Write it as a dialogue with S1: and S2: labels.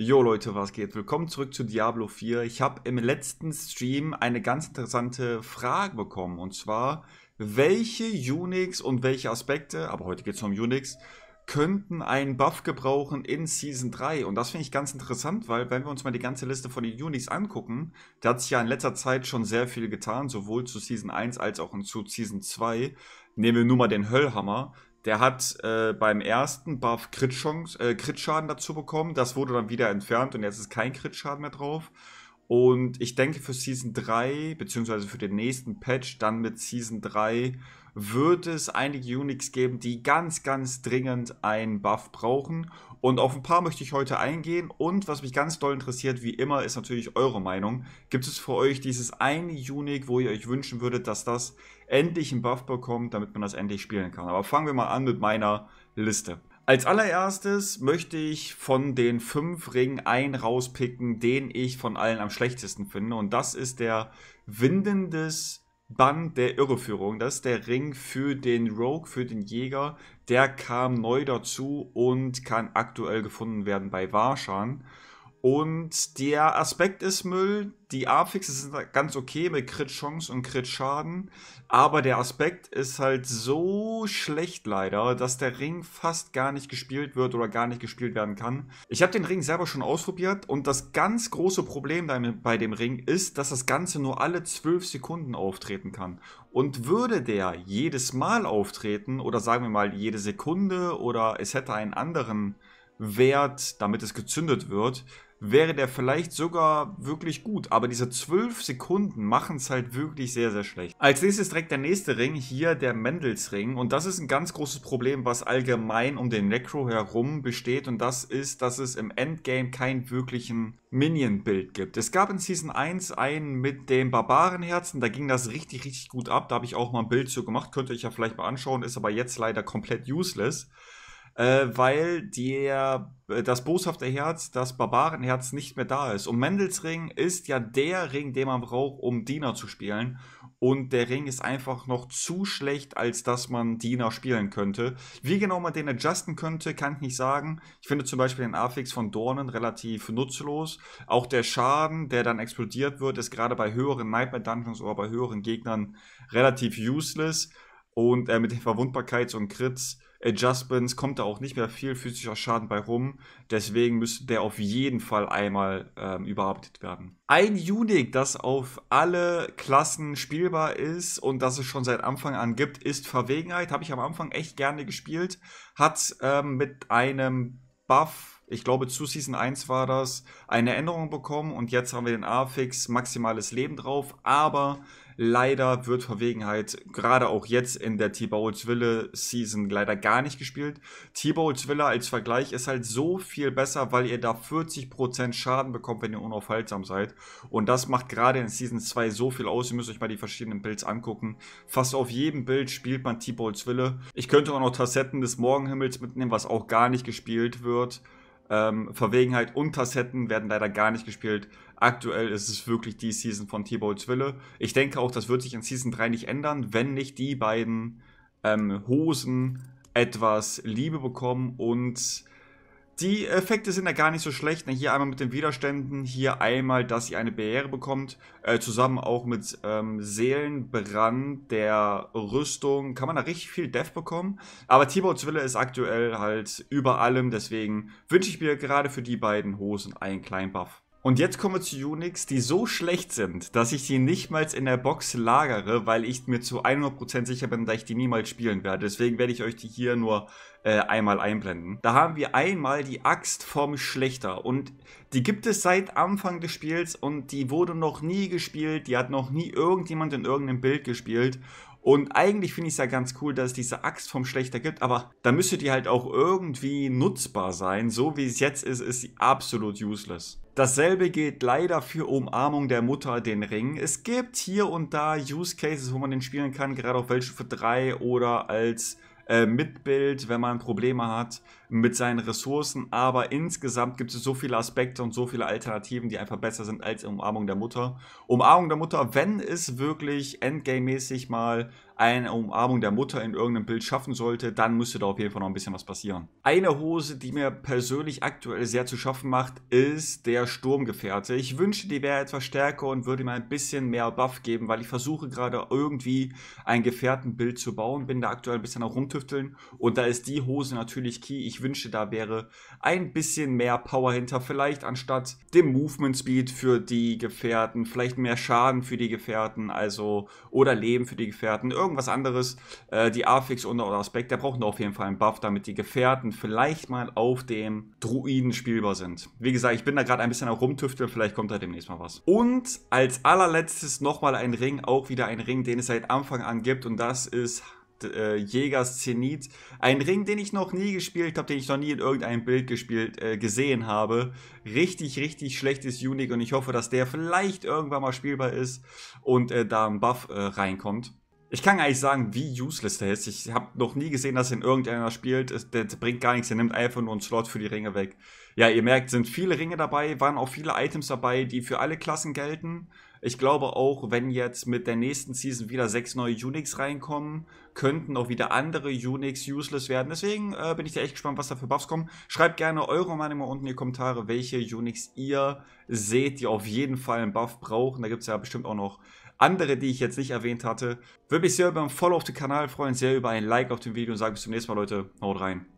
S1: Jo Leute, was geht? Willkommen zurück zu Diablo 4. Ich habe im letzten Stream eine ganz interessante Frage bekommen und zwar, welche Unix und welche Aspekte, aber heute geht es um Unix, könnten einen Buff gebrauchen in Season 3 und das finde ich ganz interessant, weil wenn wir uns mal die ganze Liste von den Unix angucken, da hat sich ja in letzter Zeit schon sehr viel getan, sowohl zu Season 1 als auch zu Season 2. Nehmen wir nur mal den Höllhammer, der hat äh, beim ersten Buff äh, Crit-Schaden äh, Crit dazu bekommen. Das wurde dann wieder entfernt und jetzt ist kein Crit-Schaden mehr drauf. Und ich denke für Season 3, beziehungsweise für den nächsten Patch, dann mit Season 3, wird es einige Unix geben, die ganz, ganz dringend einen Buff brauchen. Und auf ein paar möchte ich heute eingehen. Und was mich ganz doll interessiert, wie immer, ist natürlich eure Meinung. Gibt es für euch dieses eine Unique, wo ihr euch wünschen würdet, dass das endlich einen Buff bekommt, damit man das endlich spielen kann? Aber fangen wir mal an mit meiner Liste. Als allererstes möchte ich von den fünf Ringen einen rauspicken, den ich von allen am schlechtesten finde. Und das ist der Windendes Bann der Irreführung. Das ist der Ring für den Rogue, für den Jäger. Der kam neu dazu und kann aktuell gefunden werden bei Warschan. Und der Aspekt ist Müll. Die Armfixes sind halt ganz okay mit Crit-Chance und Crit-Schaden. Aber der Aspekt ist halt so schlecht leider, dass der Ring fast gar nicht gespielt wird oder gar nicht gespielt werden kann. Ich habe den Ring selber schon ausprobiert und das ganz große Problem bei dem Ring ist, dass das Ganze nur alle 12 Sekunden auftreten kann. Und würde der jedes Mal auftreten oder sagen wir mal jede Sekunde oder es hätte einen anderen Wert, damit es gezündet wird, wäre der vielleicht sogar wirklich gut. Aber diese 12 Sekunden machen es halt wirklich sehr, sehr schlecht. Als nächstes direkt der nächste Ring, hier der Mendelsring. Und das ist ein ganz großes Problem, was allgemein um den Necro herum besteht. Und das ist, dass es im Endgame keinen wirklichen Minion-Bild gibt. Es gab in Season 1 einen mit dem Barbarenherzen. Da ging das richtig, richtig gut ab. Da habe ich auch mal ein Bild zu gemacht. Könnt ihr euch ja vielleicht mal anschauen. Ist aber jetzt leider komplett useless äh, weil der, äh, das boshafte Herz, das Barbarenherz nicht mehr da ist. Und Mendelsring ist ja der Ring, den man braucht, um Diener zu spielen. Und der Ring ist einfach noch zu schlecht, als dass man Diener spielen könnte. Wie genau man den adjusten könnte, kann ich nicht sagen. Ich finde zum Beispiel den Affix von Dornen relativ nutzlos. Auch der Schaden, der dann explodiert wird, ist gerade bei höheren Nightmare Dungeons oder bei höheren Gegnern relativ useless. Und äh, mit den Verwundbarkeits- und Crits Adjustments kommt da auch nicht mehr viel physischer Schaden bei rum. Deswegen müsste der auf jeden Fall einmal ähm, überarbeitet werden. Ein Unique, das auf alle Klassen spielbar ist und das es schon seit Anfang an gibt, ist Verwegenheit. Habe ich am Anfang echt gerne gespielt. Hat ähm, mit einem Buff ich glaube zu Season 1 war das, eine Änderung bekommen und jetzt haben wir den A-Fix, maximales Leben drauf, aber leider wird Verwegenheit gerade auch jetzt in der T-Bowls Wille Season leider gar nicht gespielt. T-Bowls Wille als Vergleich ist halt so viel besser, weil ihr da 40% Schaden bekommt, wenn ihr unaufhaltsam seid und das macht gerade in Season 2 so viel aus, ihr müsst euch mal die verschiedenen Builds angucken. Fast auf jedem Bild spielt man T-Bowls Wille. Ich könnte auch noch Tassetten des Morgenhimmels mitnehmen, was auch gar nicht gespielt wird. Ähm, Verwegenheit und Tassetten werden leider gar nicht gespielt. Aktuell ist es wirklich die Season von T-Bolt Zwille. Ich denke auch, das wird sich in Season 3 nicht ändern, wenn nicht die beiden ähm, Hosen etwas Liebe bekommen und die Effekte sind ja gar nicht so schlecht. Ne? Hier einmal mit den Widerständen, hier einmal, dass ihr eine Barriere bekommt. Äh, zusammen auch mit ähm, Seelenbrand, der Rüstung. Kann man da richtig viel Death bekommen. Aber T-Bones Wille ist aktuell halt über allem. Deswegen wünsche ich mir gerade für die beiden Hosen einen kleinen Buff. Und jetzt kommen wir zu Unix, die so schlecht sind, dass ich die nicht mal in der Box lagere, weil ich mir zu 100% sicher bin, dass ich die niemals spielen werde. Deswegen werde ich euch die hier nur äh, einmal einblenden. Da haben wir einmal die Axt vom Schlechter und die gibt es seit Anfang des Spiels und die wurde noch nie gespielt, die hat noch nie irgendjemand in irgendeinem Bild gespielt und eigentlich finde ich es ja ganz cool, dass es diese Axt vom Schlechter gibt, aber da müsste die halt auch irgendwie nutzbar sein. So wie es jetzt ist, ist sie absolut useless. Dasselbe gilt leider für Umarmung der Mutter, den Ring. Es gibt hier und da Use Cases, wo man den spielen kann, gerade auf Weltstufe 3 oder als äh, mit Bild, wenn man Probleme hat mit seinen Ressourcen. Aber insgesamt gibt es so viele Aspekte und so viele Alternativen, die einfach besser sind als Umarmung der Mutter. Umarmung der Mutter, wenn es wirklich endgame-mäßig mal eine Umarmung der Mutter in irgendeinem Bild schaffen sollte, dann müsste da auf jeden Fall noch ein bisschen was passieren. Eine Hose, die mir persönlich aktuell sehr zu schaffen macht, ist der Sturmgefährte. Ich wünsche, die wäre etwas stärker und würde mir ein bisschen mehr Buff geben, weil ich versuche gerade irgendwie ein Gefährtenbild zu bauen, bin da aktuell ein bisschen auch rumtüfteln und da ist die Hose natürlich key. Ich wünsche, da wäre ein bisschen mehr Power hinter, vielleicht anstatt dem Movement Speed für die Gefährten, vielleicht mehr Schaden für die Gefährten, also oder Leben für die Gefährten. Irgend irgendwas anderes, äh, die Afix oder, oder Aspekt, der braucht auf jeden Fall einen Buff, damit die Gefährten vielleicht mal auf dem Druiden spielbar sind. Wie gesagt, ich bin da gerade ein bisschen auch rumtüfteln, vielleicht kommt da demnächst mal was. Und als allerletztes nochmal ein Ring, auch wieder ein Ring, den es seit Anfang an gibt und das ist äh, Jägers Zenit. Ein Ring, den ich noch nie gespielt habe, den ich noch nie in irgendeinem Bild gespielt äh, gesehen habe. Richtig, richtig schlechtes Unique und ich hoffe, dass der vielleicht irgendwann mal spielbar ist und äh, da ein Buff äh, reinkommt. Ich kann gar nicht sagen, wie useless der ist. Ich habe noch nie gesehen, dass ihn irgendeiner spielt. Der bringt gar nichts. Der nimmt einfach nur einen Slot für die Ringe weg. Ja, ihr merkt, sind viele Ringe dabei, waren auch viele Items dabei, die für alle Klassen gelten. Ich glaube auch, wenn jetzt mit der nächsten Season wieder sechs neue Unix reinkommen, könnten auch wieder andere Unix useless werden. Deswegen äh, bin ich da echt gespannt, was da für Buffs kommen. Schreibt gerne eure Meinung mal unten in die Kommentare, welche Unix ihr seht, die auf jeden Fall einen Buff brauchen. Da gibt es ja bestimmt auch noch andere, die ich jetzt nicht erwähnt hatte. Würde mich sehr über ein Follow auf den Kanal freuen, sehr über ein Like auf dem Video und sage bis zum nächsten Mal, Leute. Haut rein.